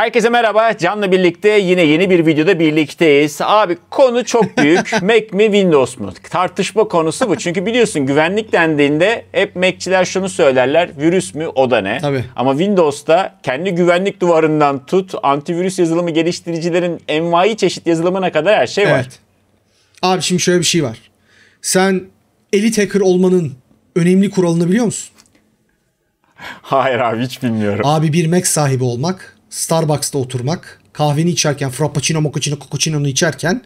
Herkese merhaba. canlı birlikte yine yeni bir videoda birlikteyiz. Abi konu çok büyük. Mac mi Windows mu? Tartışma konusu bu. Çünkü biliyorsun güvenlik dendiğinde hep Mac'çiler şunu söylerler. Virüs mü o da ne? Tabii. Ama Windows'ta kendi güvenlik duvarından tut, antivirüs yazılımı geliştiricilerin envai çeşit yazılımına kadar her şey evet. var. Abi şimdi şöyle bir şey var. Sen elit hacker olmanın önemli kuralını biliyor musun? Hayır abi hiç bilmiyorum. Abi bir Mac sahibi olmak Starbucks'ta oturmak, kahveni içerken, frappuccino, mochaccino, cocaccino'nu içerken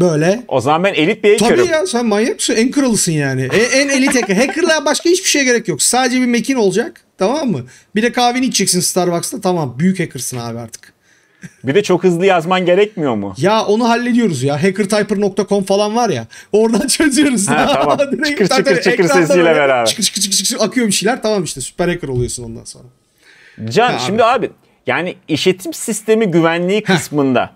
böyle. O zaman ben elit bir hacker'ım. Tabii ya sen manyak mısın? En kralısın yani. En, en elit hacker. Hacker'lığa başka hiçbir şeye gerek yok. Sadece bir mekin olacak. Tamam mı? Bir de kahveni içeceksin Starbucks'ta. Tamam büyük hacker'sın abi artık. Bir de çok hızlı yazman gerekmiyor mu? Ya onu hallediyoruz ya. Hackertyper.com falan var ya. Oradan çözüyoruz. Ha, tamam. çıkır çıkır çıkır sesiyle beraber. Çıkır çıkır çıkır çıkır akıyor bir şeyler. Tamam işte süper hacker oluyorsun ondan sonra. Can ha, şimdi abi. abi yani işletim sistemi güvenliği kısmında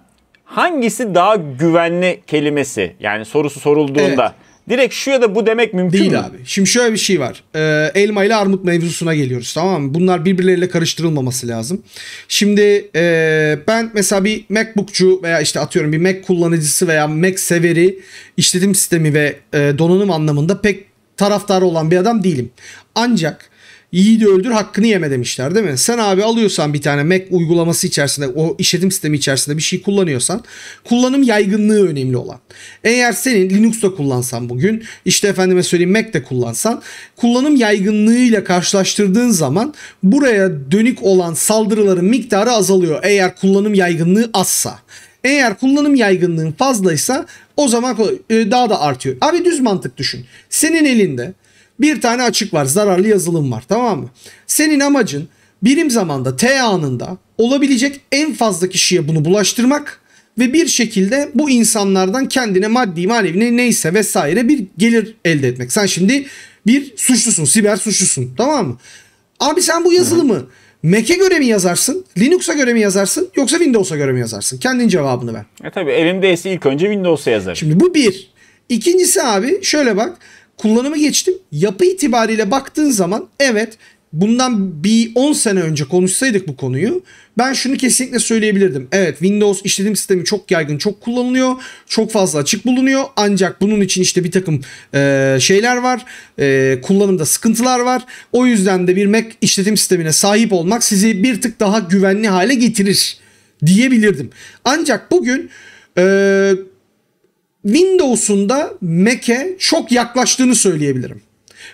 hangisi daha güvenli kelimesi? Yani sorusu sorulduğunda evet. direkt şu ya da bu demek mümkün Değil mü? abi. Şimdi şöyle bir şey var. Ee, elma ile armut mevzusuna geliyoruz tamam mı? Bunlar birbirleriyle karıştırılmaması lazım. Şimdi e, ben mesela bir MacBookçu veya işte atıyorum bir Mac kullanıcısı veya Mac severi işletim sistemi ve e, donanım anlamında pek taraftarı olan bir adam değilim. Ancak İyi de öldür hakkını yeme demişler değil mi? Sen abi alıyorsan bir tane Mac uygulaması içerisinde o işletim sistemi içerisinde bir şey kullanıyorsan kullanım yaygınlığı önemli olan. Eğer senin Linux'ta kullansan bugün işte efendime söyleyeyim Mac'te kullansan kullanım yaygınlığıyla karşılaştırdığın zaman buraya dönük olan saldırıların miktarı azalıyor eğer kullanım yaygınlığı azsa. Eğer kullanım yaygınlığın fazlaysa o zaman e, daha da artıyor. Abi düz mantık düşün. Senin elinde bir tane açık var zararlı yazılım var tamam mı? Senin amacın birim zamanda T anında olabilecek en fazla kişiye bunu bulaştırmak ve bir şekilde bu insanlardan kendine maddi manevi neyse vesaire bir gelir elde etmek. Sen şimdi bir suçlusun siber suçlusun tamam mı? Abi sen bu yazılımı Mac'e göre mi yazarsın? Linux'a göre mi yazarsın? Yoksa Windows'a göre mi yazarsın? Kendin cevabını ver. E tabi elimdeyse ilk önce Windows'a yazarım. Şimdi bu bir. İkincisi abi şöyle bak kullanımı geçtim. Yapı itibariyle baktığın zaman evet bundan bir 10 sene önce konuşsaydık bu konuyu ben şunu kesinlikle söyleyebilirdim. Evet Windows işletim sistemi çok yaygın, çok kullanılıyor. Çok fazla açık bulunuyor. Ancak bunun için işte bir takım e, şeyler var. E, kullanımda sıkıntılar var. O yüzden de bir Mac işletim sistemine sahip olmak sizi bir tık daha güvenli hale getirir diyebilirdim. Ancak bugün e, Windows'un da Mac'e çok yaklaştığını söyleyebilirim.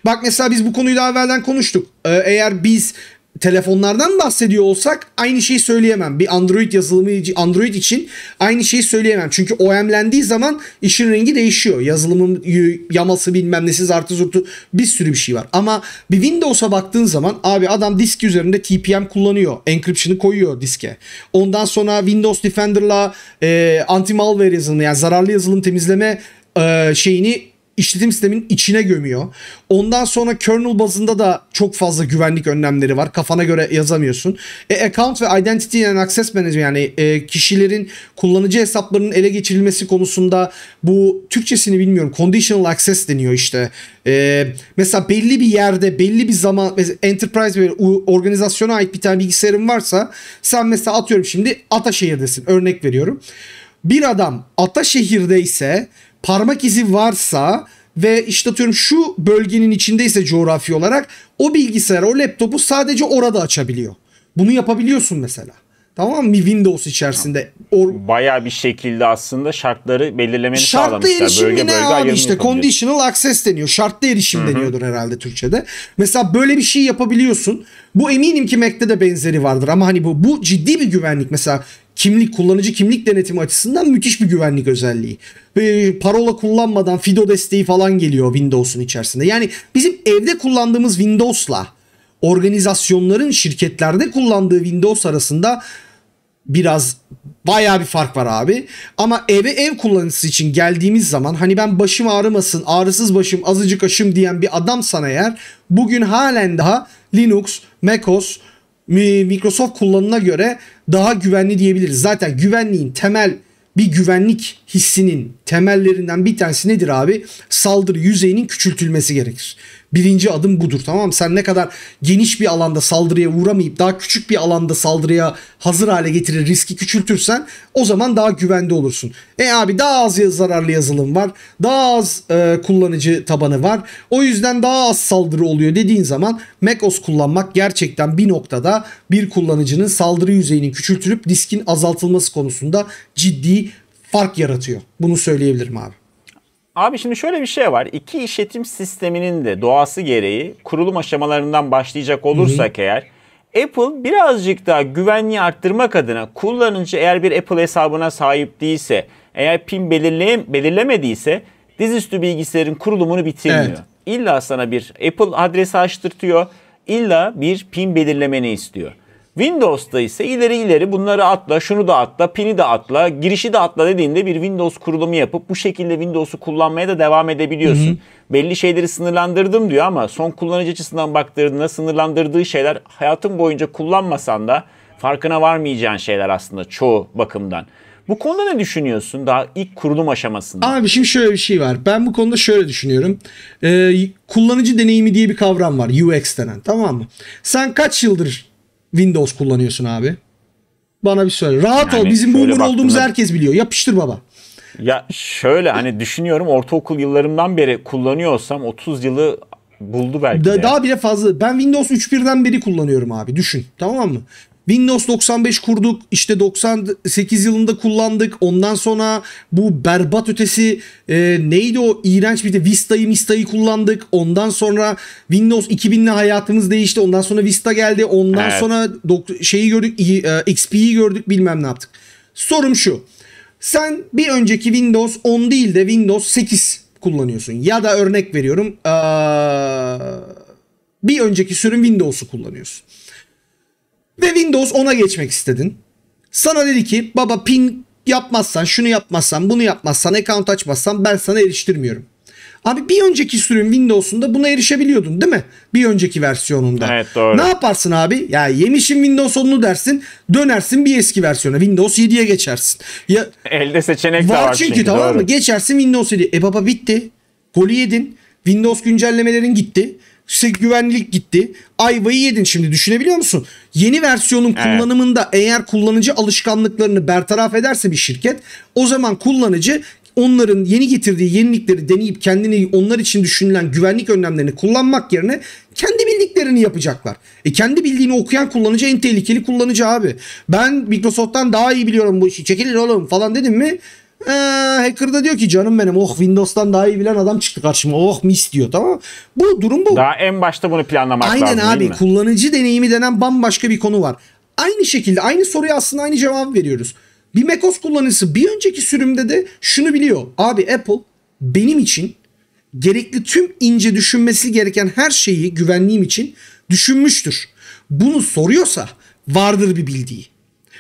Bak mesela biz bu konuyu daha evvelden konuştuk. Ee, eğer biz telefonlardan bahsediyor olsak aynı şeyi söyleyemem. Bir Android yazılımı Android için aynı şeyi söyleyemem. Çünkü OEM'lendiği zaman işin rengi değişiyor. Yazılımın yaması bilmem nesi zartı zurtu bir sürü bir şey var. Ama bir Windows'a baktığın zaman abi adam disk üzerinde TPM kullanıyor. Encryption'ı koyuyor diske. Ondan sonra Windows Defender'la e, anti malware yazılımı yani zararlı yazılım temizleme e, şeyini işletim sistemin içine gömüyor. Ondan sonra kernel bazında da çok fazla güvenlik önlemleri var. Kafana göre yazamıyorsun. E, account ve identity and access management yani e, kişilerin kullanıcı hesaplarının ele geçirilmesi konusunda bu Türkçesini bilmiyorum. Conditional access deniyor işte. E, mesela belli bir yerde belli bir zaman enterprise bir organizasyona ait bir tane bilgisayarın varsa sen mesela atıyorum şimdi Ataşehir'desin örnek veriyorum. Bir adam Ataşehir'de ise parmak izi varsa ve işte atıyorum şu bölgenin içindeyse coğrafi olarak o bilgisayar o laptopu sadece orada açabiliyor. Bunu yapabiliyorsun mesela. Tamam mı? Windows içerisinde. Or Baya bir şekilde aslında şartları belirlemeni Şartlı sağlamışlar. Şartlı erişim bölge, bölge abi işte conditional access deniyor. Şartlı erişim Hı-hı. deniyordur herhalde Türkçe'de. Mesela böyle bir şey yapabiliyorsun. Bu eminim ki Mac'te de benzeri vardır ama hani bu, bu ciddi bir güvenlik. Mesela kimlik, kullanıcı kimlik denetimi açısından müthiş bir güvenlik özelliği. E, parola kullanmadan Fido desteği falan geliyor Windows'un içerisinde. Yani bizim evde kullandığımız Windows'la organizasyonların şirketlerde kullandığı Windows arasında biraz baya bir fark var abi. Ama eve ev kullanıcısı için geldiğimiz zaman hani ben başım ağrımasın, ağrısız başım, azıcık aşım diyen bir adamsan eğer bugün halen daha Linux, macOS, Microsoft kullanına göre daha güvenli diyebiliriz. Zaten güvenliğin temel bir güvenlik hissinin temellerinden bir tanesi nedir abi? Saldırı yüzeyinin küçültülmesi gerekir. Birinci adım budur tamam Sen ne kadar geniş bir alanda saldırıya uğramayıp daha küçük bir alanda saldırıya hazır hale getirir riski küçültürsen o zaman daha güvende olursun. E abi daha az zararlı yazılım var. Daha az e, kullanıcı tabanı var. O yüzden daha az saldırı oluyor dediğin zaman macOS kullanmak gerçekten bir noktada bir kullanıcının saldırı yüzeyini küçültürüp riskin azaltılması konusunda ciddi fark yaratıyor. Bunu söyleyebilirim abi. Abi şimdi şöyle bir şey var. İki işletim sisteminin de doğası gereği kurulum aşamalarından başlayacak olursak Hı-hı. eğer Apple birazcık daha güvenliği arttırmak adına kullanıcı eğer bir Apple hesabına sahip değilse, eğer PIN belirleyem, belirlemediyse dizüstü bilgisayarın kurulumunu bitirmiyor. Evet. İlla sana bir Apple adresi açtırtıyor, illa bir PIN belirlemeni istiyor. Windows'ta ise ileri ileri bunları atla, şunu da atla, pini de atla, girişi de atla dediğinde bir Windows kurulumu yapıp bu şekilde Windows'u kullanmaya da devam edebiliyorsun. Hı hı. Belli şeyleri sınırlandırdım diyor ama son kullanıcı açısından baktığında sınırlandırdığı şeyler hayatın boyunca kullanmasan da farkına varmayacağın şeyler aslında çoğu bakımdan. Bu konuda ne düşünüyorsun daha ilk kurulum aşamasında? Abi şimdi şöyle bir şey var. Ben bu konuda şöyle düşünüyorum. Ee, kullanıcı deneyimi diye bir kavram var UX denen tamam mı? Sen kaç yıldır Windows kullanıyorsun abi? Bana bir söyle. Rahat yani ol. Bizim boomer olduğumuzu olduğumuz herkes biliyor. Yapıştır baba. Ya şöyle hani düşünüyorum ortaokul yıllarımdan beri kullanıyorsam 30 yılı buldu belki de. Daha bile fazla. Ben Windows 3.1'den beri kullanıyorum abi. Düşün. Tamam mı? Windows 95 kurduk. işte 98 yılında kullandık. Ondan sonra bu berbat ötesi e, neydi o iğrenç bir de Vista'yı Mista'yı kullandık. Ondan sonra Windows 2000'le hayatımız değişti. Ondan sonra Vista geldi. Ondan evet. sonra şeyi gördük, e, XP'yi gördük bilmem ne yaptık. Sorum şu. Sen bir önceki Windows 10 değil de Windows 8 kullanıyorsun. Ya da örnek veriyorum ee, bir önceki sürüm Windows'u kullanıyorsun. Ve Windows 10'a geçmek istedin. Sana dedi ki baba pin yapmazsan, şunu yapmazsan, bunu yapmazsan, account açmazsan ben sana eriştirmiyorum. Abi bir önceki sürüm Windows'unda buna erişebiliyordun değil mi? Bir önceki versiyonunda. Evet doğru. Ne yaparsın abi? Ya yemişim Windows 10'unu dersin. Dönersin bir eski versiyona. Windows 7'ye geçersin. Ya, Elde seçenek var de var çünkü. çünkü tamam doğru. mı? Geçersin Windows 7. E baba bitti. Golü yedin. Windows güncellemelerin gitti. güvenlik gitti. Ayvayı yedin şimdi düşünebiliyor musun? Yeni versiyonun evet. kullanımında eğer kullanıcı alışkanlıklarını bertaraf ederse bir şirket o zaman kullanıcı onların yeni getirdiği yenilikleri deneyip kendini onlar için düşünülen güvenlik önlemlerini kullanmak yerine kendi bildiklerini yapacaklar. E kendi bildiğini okuyan kullanıcı en tehlikeli kullanıcı abi. Ben Microsoft'tan daha iyi biliyorum bu işi çekilin oğlum falan dedim mi ee, hacker da diyor ki canım benim oh Windows'tan daha iyi bilen adam çıktı karşıma oh mis diyor tamam Bu durum bu. Daha en başta bunu planlamak Aynen lazım abi, değil mi? kullanıcı deneyimi denen bambaşka bir konu var. Aynı şekilde aynı soruya aslında aynı cevabı veriyoruz. Bir macOS kullanıcısı bir önceki sürümde de şunu biliyor. Abi Apple benim için gerekli tüm ince düşünmesi gereken her şeyi güvenliğim için düşünmüştür. Bunu soruyorsa vardır bir bildiği.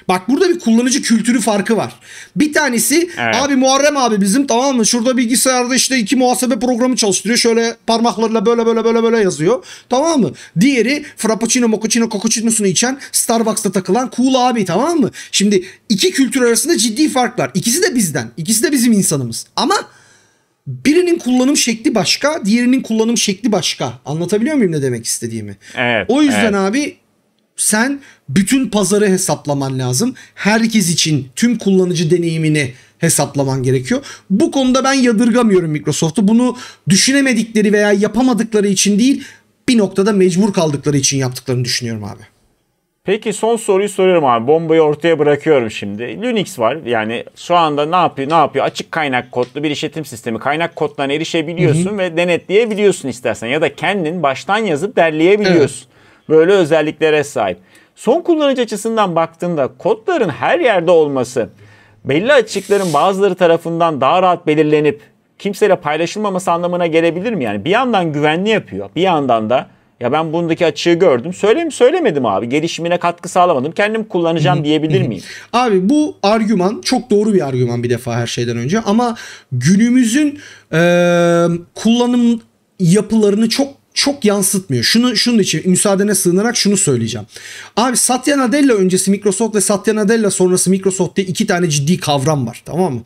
Bak burada bir kullanıcı kültürü farkı var. Bir tanesi evet. abi Muharrem abi bizim tamam mı? Şurada bilgisayarda işte iki muhasebe programı çalıştırıyor. Şöyle parmaklarıyla böyle böyle böyle böyle yazıyor. Tamam mı? Diğeri frappuccino, mochaccino, cappuccino'sunu içen Starbucks'ta takılan cool abi tamam mı? Şimdi iki kültür arasında ciddi farklar. İkisi de bizden. İkisi de bizim insanımız. Ama birinin kullanım şekli başka, diğerinin kullanım şekli başka. Anlatabiliyor muyum ne demek istediğimi? Evet. O yüzden evet. abi sen bütün pazarı hesaplaman lazım. Herkes için tüm kullanıcı deneyimini hesaplaman gerekiyor. Bu konuda ben yadırgamıyorum Microsoft'u. Bunu düşünemedikleri veya yapamadıkları için değil bir noktada mecbur kaldıkları için yaptıklarını düşünüyorum abi. Peki son soruyu soruyorum abi. Bombayı ortaya bırakıyorum şimdi. Linux var. Yani şu anda ne yapıyor? Ne yapıyor? Açık kaynak kodlu bir işletim sistemi. Kaynak kodlarına erişebiliyorsun hı hı. ve denetleyebiliyorsun istersen ya da kendin baştan yazıp derleyebiliyorsun. Evet böyle özelliklere sahip. Son kullanıcı açısından baktığında kodların her yerde olması, belli açıkların bazıları tarafından daha rahat belirlenip kimseyle paylaşılmaması anlamına gelebilir mi? Yani bir yandan güvenli yapıyor, bir yandan da ya ben bundaki açığı gördüm. Söyleyeyim söylemedim abi. Gelişimine katkı sağlamadım. Kendim kullanacağım diyebilir miyim? Abi bu argüman çok doğru bir argüman bir defa her şeyden önce. Ama günümüzün e, kullanım yapılarını çok çok yansıtmıyor. Şunu şunun için müsaadene sığınarak şunu söyleyeceğim. Abi Satya Nadella öncesi Microsoft ve Satya Nadella sonrası Microsoft'ta iki tane ciddi kavram var tamam mı?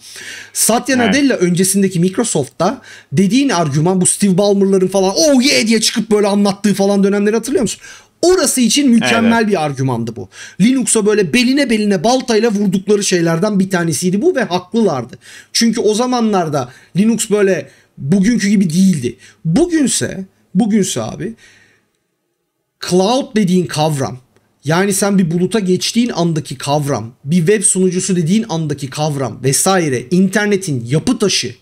Satya evet. Nadella öncesindeki Microsoft'ta dediğin argüman bu Steve Ballmer'ların falan oh yeah diye çıkıp böyle anlattığı falan dönemleri hatırlıyor musun? Orası için mükemmel evet. bir argümandı bu. Linux'a böyle beline beline baltayla vurdukları şeylerden bir tanesiydi bu ve haklılardı. Çünkü o zamanlarda Linux böyle bugünkü gibi değildi. Bugünse bugünse abi cloud dediğin kavram yani sen bir buluta geçtiğin andaki kavram, bir web sunucusu dediğin andaki kavram vesaire internetin yapı taşı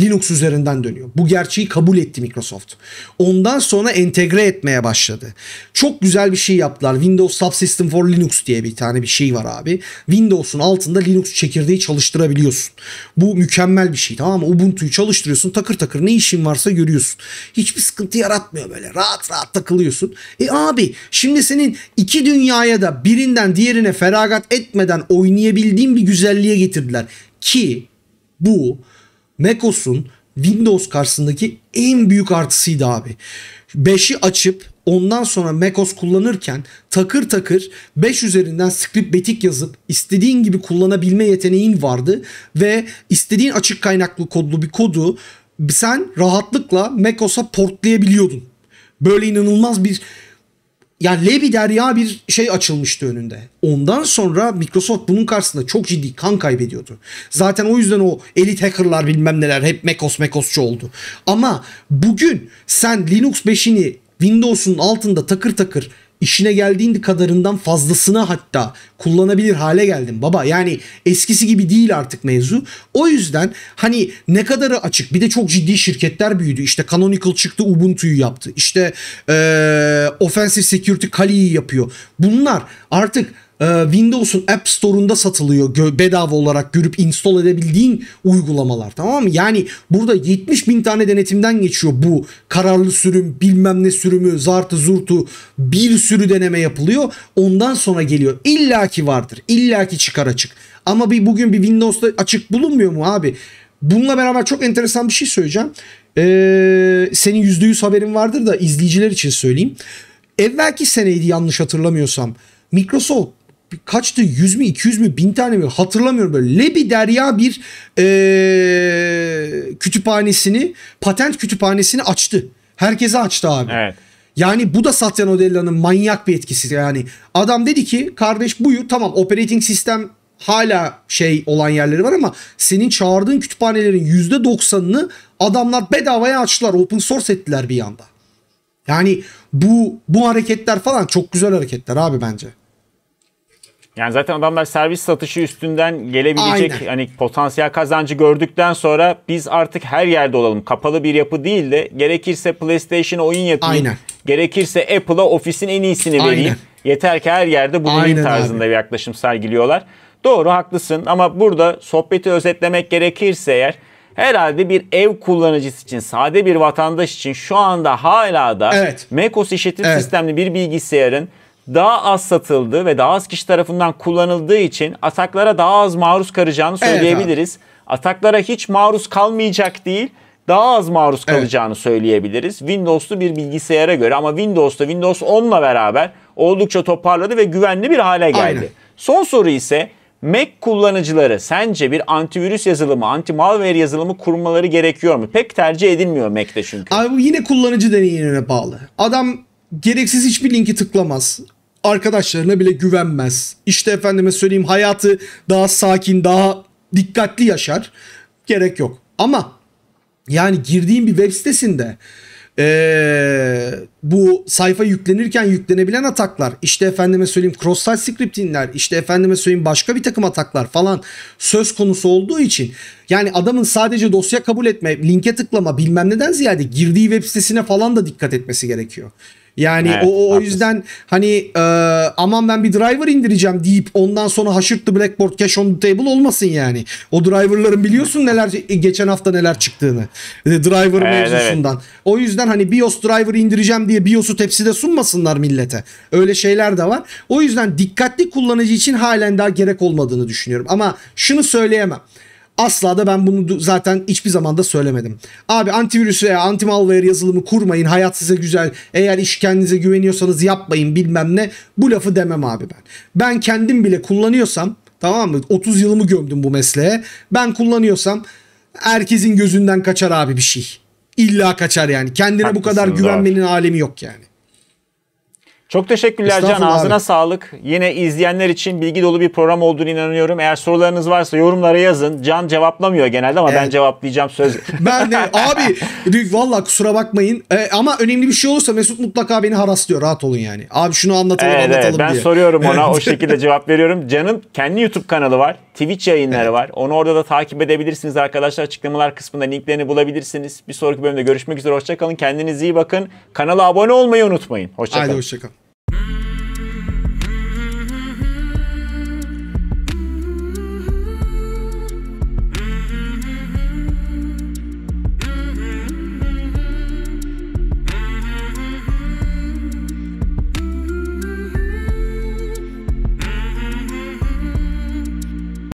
Linux üzerinden dönüyor. Bu gerçeği kabul etti Microsoft. Ondan sonra entegre etmeye başladı. Çok güzel bir şey yaptılar. Windows Subsystem for Linux diye bir tane bir şey var abi. Windows'un altında Linux çekirdeği çalıştırabiliyorsun. Bu mükemmel bir şey tamam mı? Ubuntu'yu çalıştırıyorsun takır takır ne işin varsa görüyorsun. Hiçbir sıkıntı yaratmıyor böyle. Rahat rahat takılıyorsun. E abi şimdi senin iki dünyaya da birinden diğerine feragat etmeden oynayabildiğin bir güzelliğe getirdiler. Ki bu MacOS'un Windows karşısındaki en büyük artısıydı abi. 5'i açıp ondan sonra macOS kullanırken takır takır 5 üzerinden script betik yazıp istediğin gibi kullanabilme yeteneğin vardı ve istediğin açık kaynaklı kodlu bir kodu sen rahatlıkla macOS'a portlayabiliyordun. Böyle inanılmaz bir yani Lebi derya bir şey açılmıştı önünde. Ondan sonra Microsoft bunun karşısında çok ciddi kan kaybediyordu. Zaten o yüzden o elit hackerlar bilmem neler hep macOS Mekosçu oldu. Ama bugün sen Linux 5'ini Windows'un altında takır takır işine geldiğinde kadarından fazlasını hatta kullanabilir hale geldim baba. Yani eskisi gibi değil artık mevzu. O yüzden hani ne kadarı açık bir de çok ciddi şirketler büyüdü. İşte Canonical çıktı Ubuntu'yu yaptı. İşte ee, Offensive Security Kali'yi yapıyor. Bunlar artık ee, Windows'un App Store'unda satılıyor bedava olarak görüp install edebildiğin uygulamalar tamam mı? Yani burada 70 bin tane denetimden geçiyor bu kararlı sürüm bilmem ne sürümü zartı zurtu bir sürü deneme yapılıyor ondan sonra geliyor illaki vardır illaki çıkar açık ama bir bugün bir Windows'ta açık bulunmuyor mu abi? Bununla beraber çok enteresan bir şey söyleyeceğim. Ee, senin yüz haberin vardır da izleyiciler için söyleyeyim. Evvelki seneydi yanlış hatırlamıyorsam. Microsoft kaçtı 100 mü 200 mü 1000 tane mi hatırlamıyorum böyle Lebi Derya bir e, kütüphanesini patent kütüphanesini açtı. Herkese açtı abi. Evet. Yani bu da Satya Nadella'nın manyak bir etkisi. Yani adam dedi ki kardeş buyu tamam operating sistem hala şey olan yerleri var ama senin çağırdığın kütüphanelerin %90'ını adamlar bedavaya açtılar. Open source ettiler bir yanda. Yani bu bu hareketler falan çok güzel hareketler abi bence. Yani zaten adamlar servis satışı üstünden gelebilecek Aynen. hani potansiyel kazancı gördükten sonra biz artık her yerde olalım. Kapalı bir yapı değil de gerekirse PlayStation oyun yapayım. Aynen. Gerekirse Apple'a ofisin en iyisini vereyim. Aynen. Yeter ki her yerde bulunayım tarzında abi. bir yaklaşım sergiliyorlar. Doğru haklısın ama burada sohbeti özetlemek gerekirse eğer herhalde bir ev kullanıcısı için, sade bir vatandaş için şu anda hala da evet. macOS işletim evet. sistemli bir bilgisayarın daha az satıldığı ve daha az kişi tarafından kullanıldığı için ataklara daha az maruz kalacağını söyleyebiliriz. Evet ataklara hiç maruz kalmayacak değil, daha az maruz kalacağını evet. söyleyebiliriz. Windows'lu bir bilgisayara göre ama Windows'ta Windows 10'la beraber oldukça toparladı ve güvenli bir hale geldi. Aynen. Son soru ise Mac kullanıcıları sence bir antivirüs yazılımı, anti malware yazılımı kurmaları gerekiyor mu? Pek tercih edilmiyor Mac'te çünkü. Abi yine kullanıcı deneyimine bağlı. Adam gereksiz hiçbir linki tıklamaz arkadaşlarına bile güvenmez. İşte efendime söyleyeyim hayatı daha sakin, daha dikkatli yaşar. Gerek yok. Ama yani girdiğim bir web sitesinde ee, bu sayfa yüklenirken yüklenebilen ataklar işte efendime söyleyeyim cross site scriptingler işte efendime söyleyeyim başka bir takım ataklar falan söz konusu olduğu için yani adamın sadece dosya kabul etme linke tıklama bilmem neden ziyade girdiği web sitesine falan da dikkat etmesi gerekiyor. Yani evet, o, o yüzden hani e, aman ben bir driver indireceğim deyip ondan sonra haşırtlı Blackboard Cash on the Table olmasın yani. O driverların biliyorsun neler e, geçen hafta neler çıktığını. E, driver evet, mevzusundan. Evet. O yüzden hani BIOS driver indireceğim diye BIOS'u tepside sunmasınlar millete. Öyle şeyler de var. O yüzden dikkatli kullanıcı için halen daha gerek olmadığını düşünüyorum. Ama şunu söyleyemem. Asla da ben bunu zaten hiçbir zaman da söylemedim. Abi antivirüs veya anti malware yazılımı kurmayın. Hayat size güzel. Eğer iş kendinize güveniyorsanız yapmayın bilmem ne. Bu lafı demem abi ben. Ben kendim bile kullanıyorsam tamam mı? 30 yılımı gömdüm bu mesleğe. Ben kullanıyorsam herkesin gözünden kaçar abi bir şey. İlla kaçar yani. Kendine Haklısınız bu kadar güvenmenin abi. alemi yok yani. Çok teşekkürler Can. Ağzına abi. sağlık. Yine izleyenler için bilgi dolu bir program olduğunu inanıyorum. Eğer sorularınız varsa yorumlara yazın. Can cevaplamıyor genelde ama evet. ben cevaplayacağım söz. ben de abi valla kusura bakmayın. Ee, ama önemli bir şey olursa Mesut mutlaka beni haraslıyor. Rahat olun yani. Abi şunu anlatalım evet, anlatalım evet. Ben diye. soruyorum ona o şekilde cevap veriyorum. Can'ın kendi YouTube kanalı var. Twitch yayınları evet. var. Onu orada da takip edebilirsiniz arkadaşlar. Açıklamalar kısmında linklerini bulabilirsiniz. Bir sonraki bölümde görüşmek üzere. Hoşçakalın. Kendinize iyi bakın. Kanala abone olmayı unutmayın. Hoşçakalın. Haydi hoşçakalın.